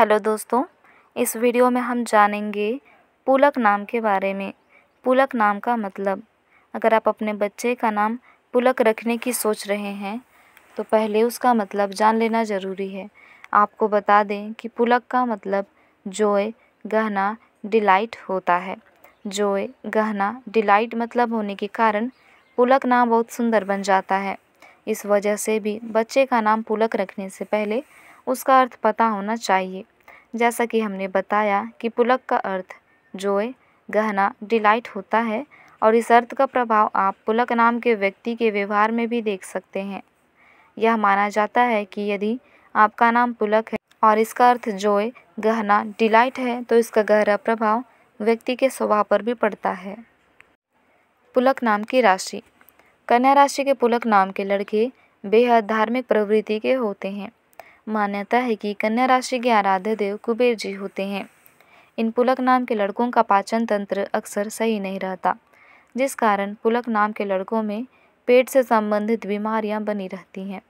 hello दोस्तों इस video में हम जानेंगे पुलक नाम के बारे में पुलक नाम का मतलब अगर आप अपने बच्चे का नाम पुलक रखने की सोच रहे हैं तो पहले उसका मतलब जान लेना ज़रूरी है आपको बता दें कि पुलक का मतलब जोए गहना डिलाइट होता है जोए गहना डिलाइट मतलब होने के कारण पुलक नाम बहुत सुंदर बन जाता है इस वजह से भी बच्चे का नाम पुलक रखने से पहले उसका अर्थ पता होना चाहिए जैसा कि हमने बताया कि पुलक का अर्थ जोए गहना डिलाइट होता है और इस अर्थ का प्रभाव आप पुलक नाम के व्यक्ति के व्यवहार में भी देख सकते हैं यह माना जाता है कि यदि आपका नाम पुलक है और इसका अर्थ जोए गहना डिलाइट है तो इसका गहरा प्रभाव व्यक्ति के स्वभाव पर भी पड़ता है पुलक नाम की राशि कन्या राशि के पुलक नाम के लड़के बेहद धार्मिक प्रवृत्ति के होते हैं मान्यता है कि कन्या राशि के आराध्य देव कुबेर जी होते हैं इन पुलक नाम के लड़कों का पाचन तंत्र अक्सर सही नहीं रहता जिस कारण पुलक नाम के लड़कों में पेट से संबंधित बीमारियां बनी रहती हैं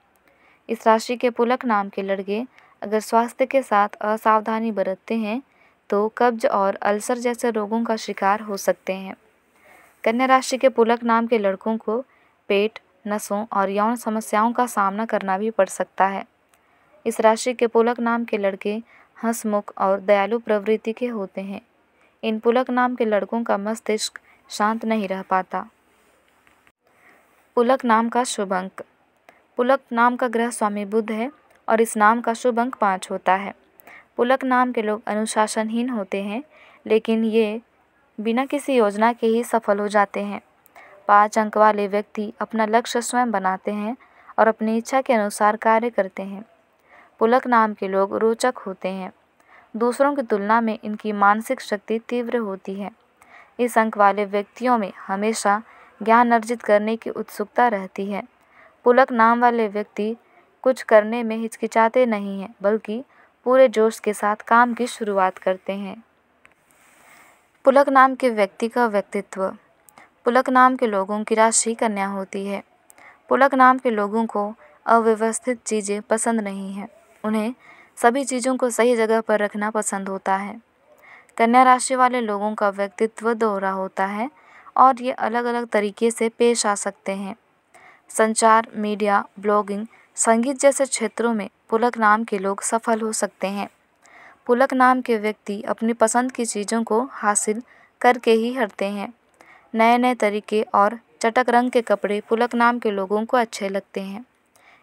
इस राशि के पुलक नाम के लड़के अगर स्वास्थ्य के साथ असावधानी बरतते हैं तो कब्ज और अल्सर जैसे रोगों का शिकार हो सकते हैं कन्या राशि के पुलक नाम के लड़कों को पेट नसों और यौन समस्याओं का सामना करना भी पड़ सकता है इस राशि के पुलक नाम के लड़के हंसमुख और दयालु प्रवृत्ति के होते हैं इन पुलक नाम के लड़कों का मस्तिष्क शांत नहीं रह पाता पुलक नाम का शुभ अंक पुलक नाम का ग्रह स्वामी बुद्ध है और इस नाम का शुभ अंक पाँच होता है पुलक नाम के लोग अनुशासनहीन होते हैं लेकिन ये बिना किसी योजना के ही सफल हो जाते हैं पाँच अंक वाले व्यक्ति अपना लक्ष्य स्वयं बनाते हैं और अपनी इच्छा के अनुसार कार्य करते हैं पुलक नाम के लोग रोचक होते हैं दूसरों की तुलना में इनकी मानसिक शक्ति तीव्र होती है इस अंक वाले व्यक्तियों में हमेशा ज्ञान अर्जित करने की उत्सुकता रहती है पुलक नाम वाले व्यक्ति कुछ करने में हिचकिचाते नहीं हैं बल्कि पूरे जोश के साथ काम की शुरुआत करते हैं पुलक नाम के व्यक्ति का व्यक्तित्व पुलक नाम के लोगों की राशि कन्या होती है पुलक नाम के लोगों को अव्यवस्थित चीज़ें पसंद नहीं हैं उन्हें सभी चीज़ों को सही जगह पर रखना पसंद होता है कन्या राशि वाले लोगों का व्यक्तित्व दोहरा होता है और ये अलग अलग तरीके से पेश आ सकते हैं संचार मीडिया ब्लॉगिंग संगीत जैसे क्षेत्रों में पुलक नाम के लोग सफल हो सकते हैं पुलक नाम के व्यक्ति अपनी पसंद की चीज़ों को हासिल करके ही हटते हैं नए नए तरीके और चटक रंग के कपड़े पुलक नाम के लोगों को अच्छे लगते हैं